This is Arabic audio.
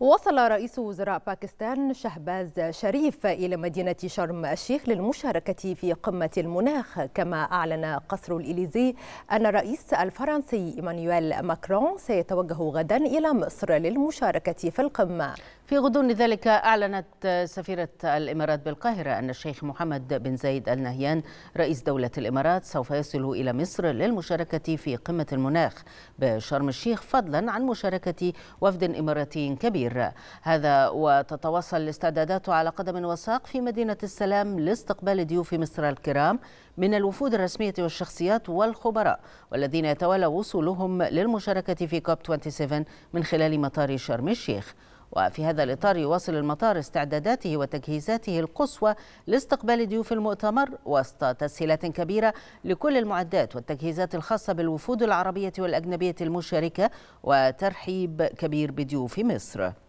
وصل رئيس وزراء باكستان شهباز شريف إلى مدينة شرم الشيخ للمشاركة في قمة المناخ كما أعلن قصر الإليزي أن الرئيس الفرنسي إيمانويل ماكرون سيتوجه غدا إلى مصر للمشاركة في القمة في غضون ذلك أعلنت سفيرة الإمارات بالقاهرة أن الشيخ محمد بن زايد النهيان رئيس دولة الإمارات سوف يصل إلى مصر للمشاركة في قمة المناخ بشرم الشيخ فضلا عن مشاركة وفد إماراتي كبير الكبير هذا وتتواصل الاستعدادات على قدم وساق في مدينة السلام لاستقبال ضيوف مصر الكرام من الوفود الرسمية والشخصيات والخبراء والذين يتوالى وصولهم للمشاركة في كوب 27 من خلال مطار شرم الشيخ وفي هذا الإطار يواصل المطار استعداداته وتجهيزاته القصوى لاستقبال ضيوف المؤتمر وسط تسهيلات كبيرة لكل المعدات والتجهيزات الخاصة بالوفود العربية والأجنبية المشاركة وترحيب كبير بضيوف مصر